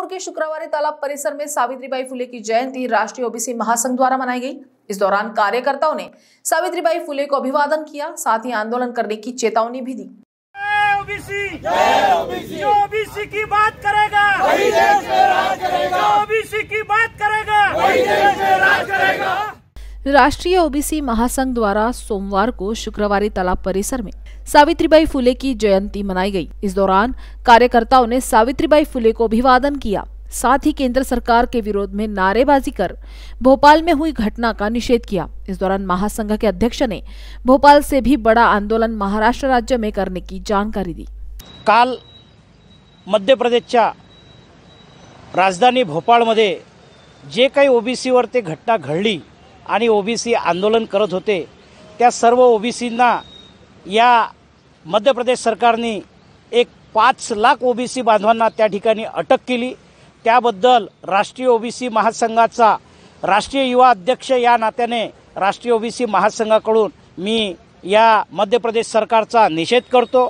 शाहपुर के शुक्रवार तालाब परिसर में सावित्रीबाई फुले की जयंती राष्ट्रीय ओबीसी महासंघ द्वारा मनाई गई इस दौरान कार्यकर्ताओं ने सावित्रीबाई फुले को अभिवादन किया साथ ही आंदोलन करने की चेतावनी भी दी ओबीसी ओबीसी की बात करेगा ओबीसी की राष्ट्रीय ओबीसी महासंघ द्वारा सोमवार को शुक्रवारी तालाब परिसर में सावित्रीबाई फुले की जयंती मनाई गई इस दौरान कार्यकर्ताओं ने सावित्रीबाई फुले को अभिवादन किया साथ ही केंद्र सरकार के विरोध में नारेबाजी कर भोपाल में हुई घटना का निषेध किया इस दौरान महासंघ के अध्यक्ष ने भोपाल से भी बड़ा आंदोलन महाराष्ट्र राज्य में करने की जानकारी दी काल मध्य प्रदेश राजधानी भोपाल मध्य जे कई ओबीसी वर्ती घटना घड़ी आणि ओबीसी आंदोलन करत होते त्या सर्व ओबीसींना या मध्य प्रदेश सरकारने एक पाच लाख ओबीसी बांधवांना त्या ठिकाणी अटक केली त्याबद्दल राष्ट्रीय ओबीसी महासंघाचा राष्ट्रीय युवा अध्यक्ष या नात्याने राष्ट्रीय ओबीसी महासंघाकडून मी या मध्य प्रदेश सरकारचा निषेध करतो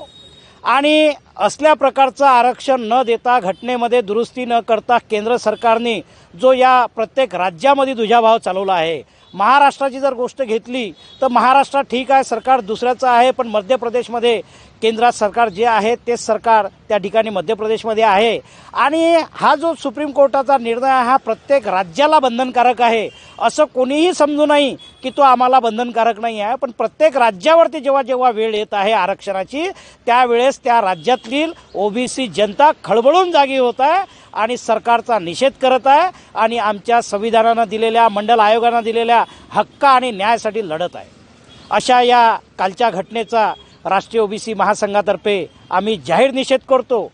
आणि असल्या प्रकारचं आरक्षण न देता घटनेमध्ये दुरुस्ती न करता केंद्र सरकारने जो या प्रत्येक राज्यामध्ये दुजाभाव चालवला आहे महाराष्ट्राची जर गोष्ट घेतली तर महाराष्ट्रात ठीक आहे सरकार दुसऱ्याचं आहे पण मध्य प्रदेशमध्ये केंद्रात सरकार जे आहे तेच सरकार त्या ठिकाणी मध्य प्रदेशमध्ये आहे आणि हा जो सुप्रीम कोर्टाचा निर्णय हा प्रत्येक राज्याला बंधनकारक आहे असं कोणीही समजू नाही की तो आम्हाला बंधनकारक नाही आहे पण प्रत्येक राज्यावरती जेव्हा जेव्हा वेळ येत आहे आरक्षणाची त्यावेळेस त्या राज्यातील ओबीसी जनता खळबळून जागी होत आहे आणि सरकारचा निषेध करत आहे आणि आमच्या संविधानानं दिलेल्या मंडल आयोगानं दिलेल्या हक्का आणि न्यायासाठी लढत आहे अशा या कालच्या घटनेचा राष्ट्रीय ओबीसी महासंघातर्फे आम्ही जाहीर निषेध करतो